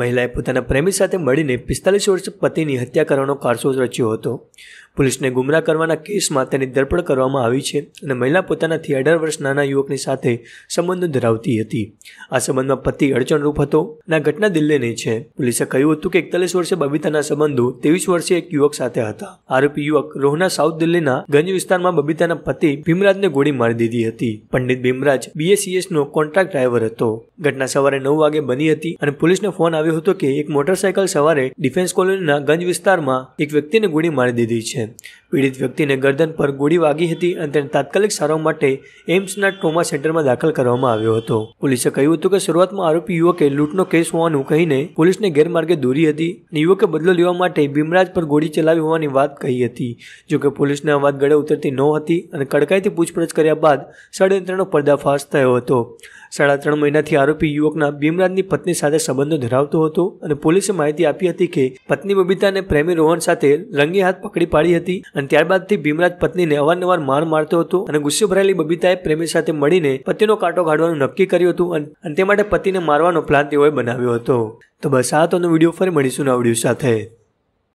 મહિલાએ પોતાના પ્રેમી સાથે મળીને પિસ્તાલીસ વર્ષ પતિની હત્યા કરવાનો કારસો રચ્યો હતો પોલીસને ગુમરાહ કરવાના કેસમાં તેની ધરપકડ કરવામાં આવી છે અને મહિલા પોતાનાથી અઢાર વર્ષ નાના યુવકની સાથે સંબંધો ધરાવતી હતી આ સંબંધમાં પતિ અડચણરૂપ હતો અને આ ઘટના દિલ્હીની છે પોલીસે કહ્યું હતું કે એકતાલીસ વર્ષે બબીતાના સંબંધો ત્રેવીસ વર્ષે એક યુવક સાથે હતા આરોપી યુવક રોહના સાઉથ દિલ્હીના ગંજ વિસ્તારમાં બબીતાના પતિ ભીમરાજને ગોળી મારી દીધી હતી પંડિત ભીમરાજ બીએસીએસનો કોન્ટ્રાક્ટ ડ્રાઈવર હતો ઘટના સવારે નવ વાગે બની હતી અને પોલીસને ફોન આવ્યો હતો કે એક મોટરસાયકલ સવારે ડિફેન્સ કોલોનીના ગંજ વિસ્તારમાં એક વ્યક્તિને ગોળી મારી દીધી છે પીડિત વ્યક્તિને ગરદન પર ગોળી વાગી હતી અને તેને તાત્કાલિક સારવાર માટે એમ્સના ટ્રોમા સેન્ટરમાં દાખલ કરવામાં આવ્યો હતો પોલીસે કહ્યું હતું કે શરૂઆતમાં આરોપી યુવકે લૂંટનો કેસ હોવાનું કહીને પોલીસને ગેરમાર્ગે દોરી હતી અને યુવકે બદલો લેવા માટે ભીમરાજ પર ગોળી ચલાવી હોવાની વાત કહી હતી જોકે પોલીસને આ વાત ગળે ઉતરતી ન હતી અને કડકાઈથી પૂછપરછ કર્યા બાદ ષડયંત્રનો પર્દાફાશ થયો હતો સાડા ત્રણ મહિનાથી આરોપી યુવકના ભીમરાજની પત્ની સાથે સંબંધો ધરાવતો હતો અને પોલીસે માહિતી આપી હતી કે પત્ની બબીતાને પ્રેમી રોહન સાથે રંગે હાથ પકડી પાડી હતી અને ત્યારબાદથી ભીમરાજ પત્નીને અવારનવાર માર મારતો હતો અને ગુસ્સે ભરાયેલી બબીતાએ પ્રેમી સાથે મળીને પતિનો કાંટો કાઢવાનું નક્કી કર્યું હતું અને તે માટે પતિને મારવાનો પ્લાન તેઓએ બનાવ્યો હતો તો બસ આ તોનો વિડીયો ફરી મળીશું ના વિડીયો સાથે